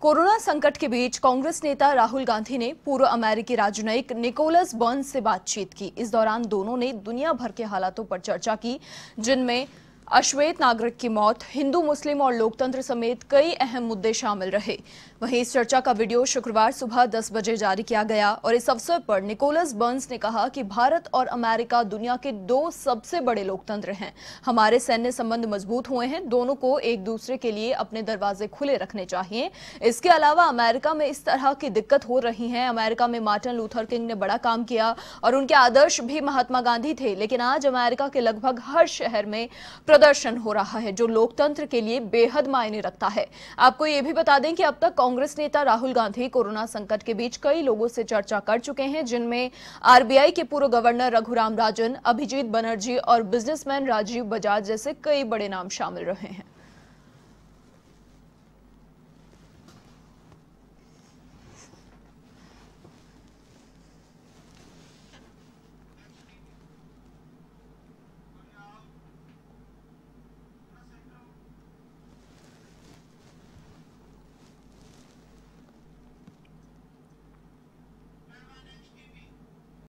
corona संकट के बीच कांग्रेस नेता राहुल गांधी ने पूर्व अमेरिकी राजनयिक निकोलस बर्न से बातचीत की इस दौरान दोनों ने दुनिया भर के हालातों पर चर्चा की जिनमें अश्वेत नागरिक की मौत हिंदू मुस्लिम और लोकतंत्र समेत कई अहम मुद्दे शामिल रहे वहीं इस चर्चा का वीडियो शुक्रवार सुबह 10 बजे जारी किया गया और इस अवसर पर निकोलस बर्न्स ने कहा कि भारत और अमेरिका दुनिया के दो सबसे बड़े लोकतंत्र हैं हमारे सैन्य संबंध मजबूत हुए हैं दोनों को एक दूसरे के लिए अपने दरवाजे खुले रखने चाहिए इसके अलावा अमेरिका में इस तरह की दिक्कत हो रही है अमेरिका में मार्टिन लूथर किंग ने बड़ा काम किया और उनके आदर्श भी महात्मा गांधी थे लेकिन आज अमेरिका के लगभग हर शहर में प्रदर्शन हो रहा है जो लोकतंत्र के लिए बेहद मायने रखता है आपको ये भी बता दें कि अब तक कांग्रेस नेता राहुल गांधी कोरोना संकट के बीच कई लोगों से चर्चा कर चुके हैं जिनमें आरबीआई के पूर्व गवर्नर रघुराम राजन अभिजीत बनर्जी और बिजनेसमैन राजीव बजाज जैसे कई बड़े नाम शामिल रहे हैं